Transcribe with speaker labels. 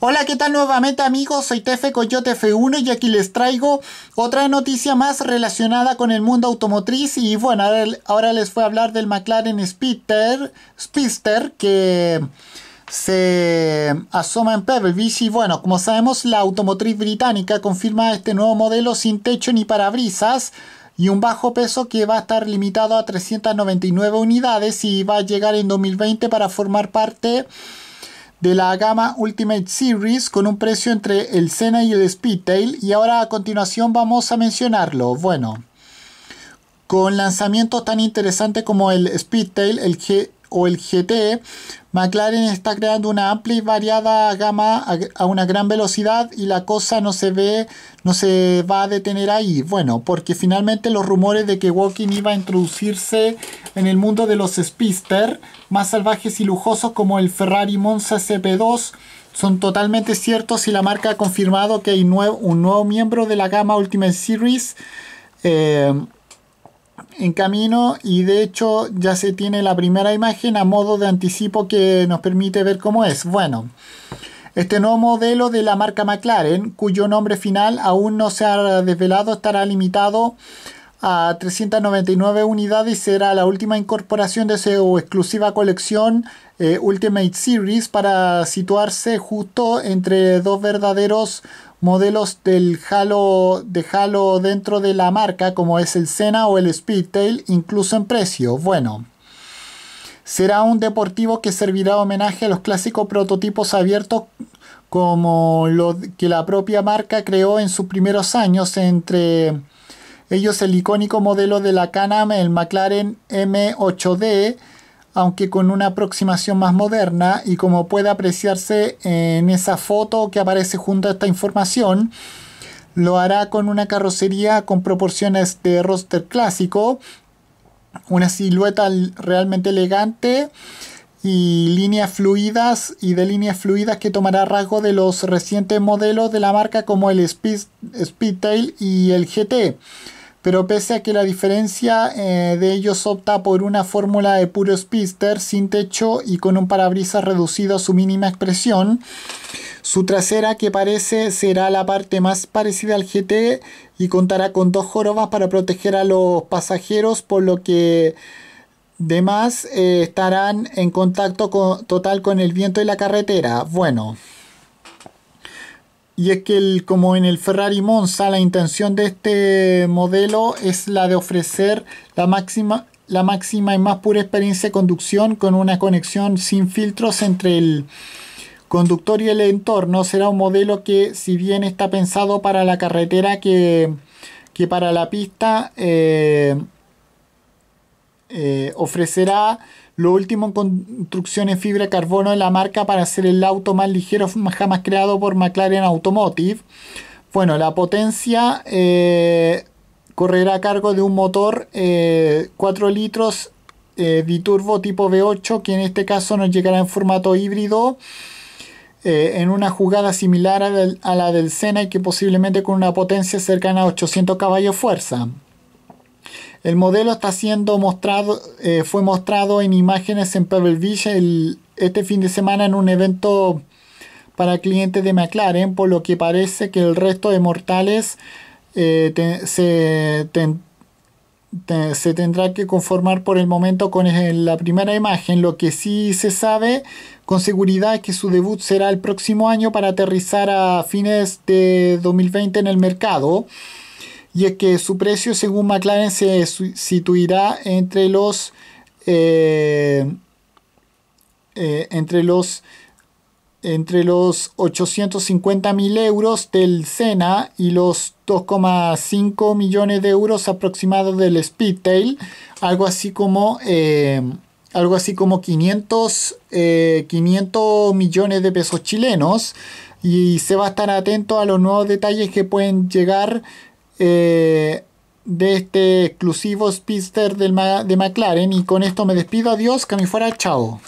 Speaker 1: Hola, ¿qué tal nuevamente amigos? Soy Tefe Coyote F1 y aquí les traigo otra noticia más relacionada con el mundo automotriz y bueno, ahora, les voy a hablar del McLaren Speedster, que se asoma en Pebble Beach y bueno, como sabemos la automotriz británica confirma este nuevo modelo sin techo ni parabrisas y un bajo peso que va a estar limitado a 399 unidades y va a llegar en 2020 para formar parte de la gama Ultimate Series con un precio entre el sena y el Speedtail y ahora a continuación vamos a mencionarlo. Bueno, con lanzamientos tan interesantes como el Speedtail, el, G o el GT, McLaren está creando una amplia y variada gama a, una gran velocidad y la cosa no se ve, no se va a detener ahí. Bueno, porque finalmente los rumores de que Walking iba a introducirse en el mundo de los Spister, más salvajes y lujosos como el Ferrari Monza CP2 son totalmente ciertos y la marca ha confirmado que hay un nuevo miembro de la gama Ultimate Series. Eh, en camino y de hecho ya se tiene la primera imagen a modo de anticipo que nos permite ver cómo es. Bueno, este nuevo modelo de la marca McLaren, cuyo nombre final aún no se ha desvelado, estará limitado a 399 unidades y será la última incorporación de su exclusiva colección eh, Ultimate Series para situarse justo entre dos verdaderos modelos del Halo, de Halo dentro de la marca, como es el Sena o el Speedtail, incluso en precio. Bueno, será un deportivo que servirá homenaje a los clásicos prototipos abiertos como lo que la propia marca creó en sus primeros años, entre ellos el icónico modelo de la Canam, el McLaren M8D, aunque con una aproximación más moderna y como puede apreciarse en esa foto que aparece junto a esta información, lo hará con una carrocería con proporciones de roster clásico, una silueta realmente elegante y líneas fluidas y de líneas fluidas que tomará rasgo de los recientes modelos de la marca como el Speed, Speedtail y el GT pero pese a que la diferencia eh, de ellos opta por una fórmula de puro speedster sin techo y con un parabrisas reducido a su mínima expresión, su trasera que parece será la parte más parecida al GT y contará con dos jorobas para proteger a los pasajeros por lo que demás eh, estarán en contacto total con el viento y la carretera. Bueno. Y es que como en el Ferrari Monza, la intención de este modelo es la de ofrecer la máxima, la máxima y más pura experiencia de conducción con una conexión sin filtros entre el conductor y el entorno. Será un modelo que, si bien está pensado para la carretera que, para la pista, eh, eh, ofrecerá lo último en construcción en fibra de carbono de la marca para hacer el auto más ligero jamás creado por McLaren Automotive. Bueno, la potencia eh, correrá a cargo de un motor 4 eh, litros eh, biturbo tipo V8 que en este caso nos llegará en formato híbrido en una jugada similar a, la del Senna y que posiblemente con una potencia cercana a 800 caballos fuerza. El modelo está siendo mostrado, eh, fue mostrado en imágenes en Pebble Beach este fin de semana en un evento para clientes de McLaren, por lo que parece que el resto de mortales eh, se, tendrá que conformar por el momento con la primera imagen. Lo que sí se sabe con seguridad es que su debut será el próximo año para aterrizar a fines de 2020 en el mercado y es que su precio, según McLaren, se situará eh, eh, entre los entre los entre los 850.000 euros del Sena y los 2,5 millones de euros aproximados del Speedtail, algo así como eh, algo así como 500, 500 millones de pesos chilenos y se va a estar atento a los nuevos detalles que pueden llegar eh, de este exclusivo speedster del, de McLaren. Y con esto me despido. Adiós, que me fuera. Chao.